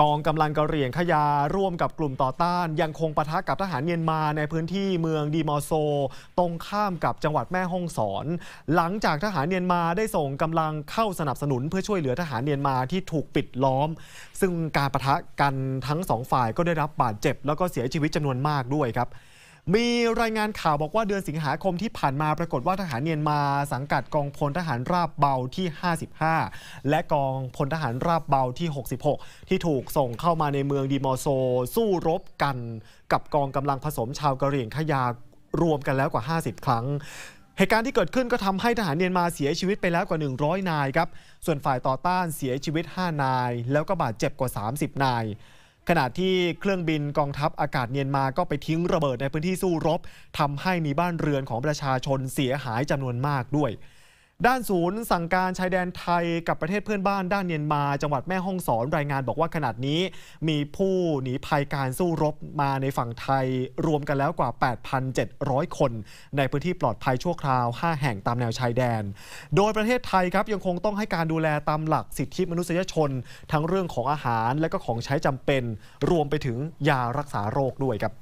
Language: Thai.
กองกำลังกะเหรี่ยงขยาร่วมกับกลุ่มต่อต้าน ยังคงปะทะกับทหารเมียนมาในพื้นที่เมืองดีมอโซ ตรงข้ามกับจังหวัดแม่ฮ่องสอน หลังจากทหารเมียนมาได้ส่งกำลังเข้าสนับสนุนเพื่อช่วยเหลือทหารเมียนมาที่ถูกปิดล้อม ซึ่งการปะทะกันทั้งสองฝ่ายก็ได้รับบาดเจ็บแล้วก็เสียชีวิตจำนวนมากด้วยครับมีรายงานข่าวบอกว่าเดือนสิงหาคมที่ผ่านมาปรากฏว่าทหารเนียนมาสังกัดกองพลทหารราบเบาที่ 55 และกองพลทหารราบเบาที่ 66 ที่ถูกส่งเข้ามาในเมืองดีมอโซ สู้รบกัน กับกองกำลังผสมชาวกะเหรี่ยงขยา รวมกันแล้วกว่า 50 ครั้ง เหตุการณ์ที่เกิดขึ้นก็ทำให้ทหารเนียนมาเสียชีวิตไปแล้วกว่า 100 นายครับส่วนฝ่ายต่อต้านเสียชีวิต 5 นาย แล้วก็บาดเจ็บกว่า 30 นายขณะที่เครื่องบินกองทัพอากาศเมียนมาก็ไปทิ้งระเบิดในพื้นที่สู้รบ ทำให้มีบ้านเรือนของประชาชนเสียหายจำนวนมากด้วยด้านศูนย์สั่งการชายแดนไทยกับประเทศเพื่อนบ้านด้านเนียนมา จังหวัดแม่ฮ่องสอนรายงานบอกว่าขนาดนี้ มีผู้หนีภัยการสู้รบมาในฝั่งไทย รวมกันแล้วกว่า 8,700 คน ในพื้นที่ปลอดภัยชั่วคราว 5 แห่งตามแนวชายแดน โดยประเทศไทยครับยังคงต้องให้การดูแลตามหลักสิทธิมนุษยชนทั้งเรื่องของอาหารและก็ของใช้จำเป็น รวมไปถึงยารักษาโรคด้วยครับ